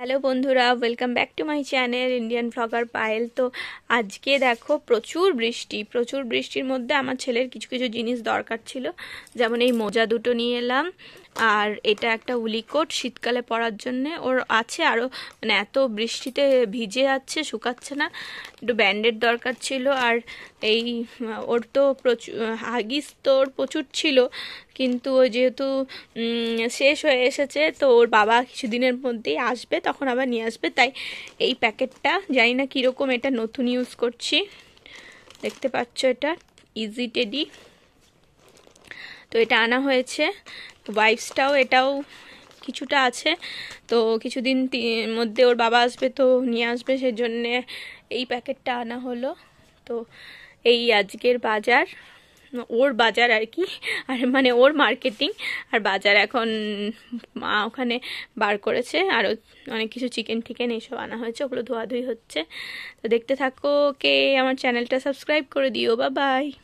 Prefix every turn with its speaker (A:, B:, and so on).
A: hello বন্ধুরা welcome back to my channel Indian vlogger Payel তো আজকে দেখো প্রচুর বৃষ্টি প্রচুর বৃষ্টির মধ্যে আমার ছেলের কিছু কিছু জিনিস দরকার ছিল যেমন এই মোজা দুটো নিয়ে এলাম আর এটা একটা উলিকোট শীতকালে পরার জন্যে ওর আছে আরও মানে এত বৃষ্টিতে ভিজে যাচ্ছে শুকাচ্ছে না একটু ব্যান্ডের দরকার ছিল আর এই ওর তো প্রচুর হাগিস তো ওর প্রচুর ছিল কিন্তু যেহেতু শেষ হয়ে এসেছে তো ওর বাবা কিছুদিনের মধ্যেই আসবে তখন আবার নিয়ে আসবে তাই এই প্যাকেটটা জানি না কীরকম এটা নতুন ইউজ করছি দেখতে পাচ্ছ এটা ইজি টেডি তো এটা আনা হয়েছে ওয়াইফসটাও এটাও কিছুটা আছে তো কিছুদিন মধ্যে ওর বাবা আসবে তো নিয়ে আসবে সেজন্যে এই প্যাকেটটা আনা হলো তো এই আজকের বাজার ওর বাজার আর কি আর মানে ওর মার্কেটিং আর বাজার এখন মা ওখানে বার করেছে আরও অনেক কিছু চিকেন টিকেন এইসব আনা হয়েছে ওগুলো ধোয়াধুই হচ্ছে তো দেখতে থাকো কে আমার চ্যানেলটা সাবস্ক্রাইব করে দিও বা বাই